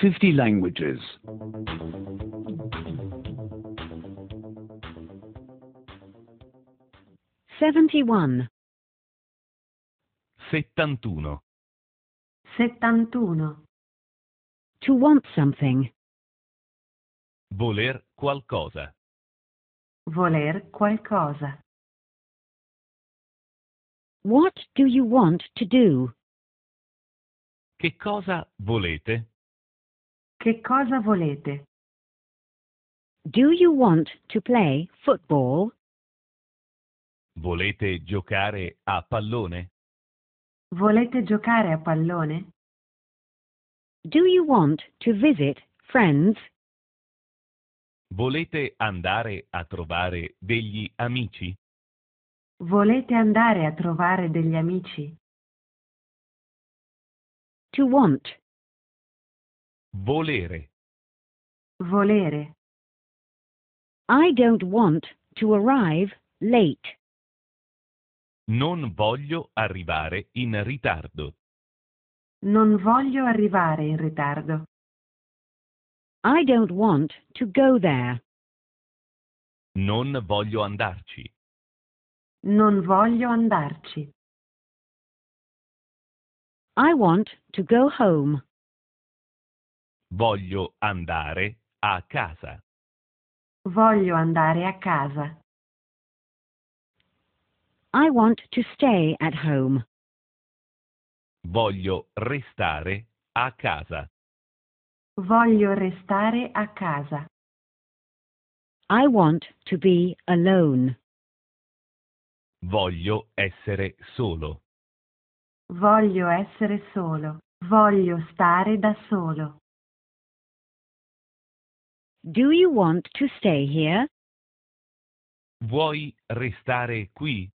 50 languages. Seventy-one. Settantuno. Settantuno. To want something. Voler qualcosa. Voler qualcosa. What do you want to do? Che cosa volete? Che cosa volete? Do you want to play football? Volete giocare a pallone? Volete giocare a pallone? Do you want to visit friends? Volete andare a trovare degli amici? Volete andare a trovare degli amici? To want Volere. Volere. I don't want to arrive late. Non voglio arrivare in ritardo. Non voglio arrivare in ritardo. I don't want to go there. Non voglio andarci. Non voglio andarci. I want to go home. Voglio andare a casa. Voglio andare a casa. I want to stay at home. Voglio restare a casa. Voglio restare a casa. I want to be alone. Voglio essere solo. Voglio essere solo. Voglio stare da solo. Do you want to stay here? Vuoi restare qui?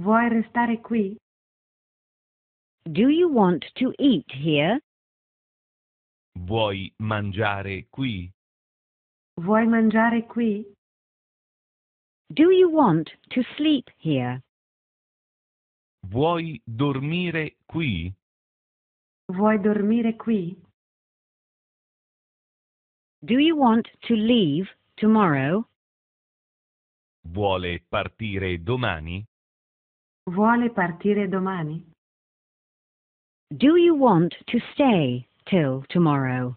Vuoi restare qui? Do you want to eat here? Vuoi mangiare qui? Vuoi mangiare qui? Do you want to sleep here? Vuoi dormire qui? Vuoi dormire qui? Do you want to leave tomorrow? Vuole partire domani? Vuole partire domani? Do you want to stay till tomorrow?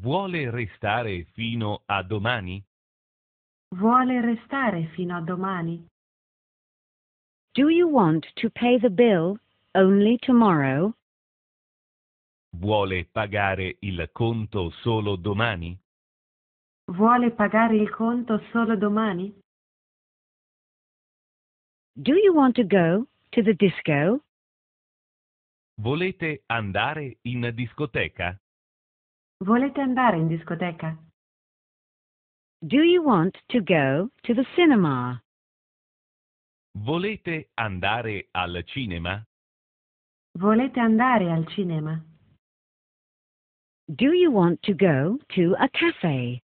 Vuole restare fino a domani? Vuole restare fino a domani? Do you want to pay the bill only tomorrow? Vuole pagare il conto solo domani? Vuole pagare il conto solo domani? Do you want to go to the disco? Volete andare in discoteca? Volete andare in discoteca? Do you want to go to the cinema? Volete andare al cinema? Volete andare al cinema? Do you want to go to a cafe?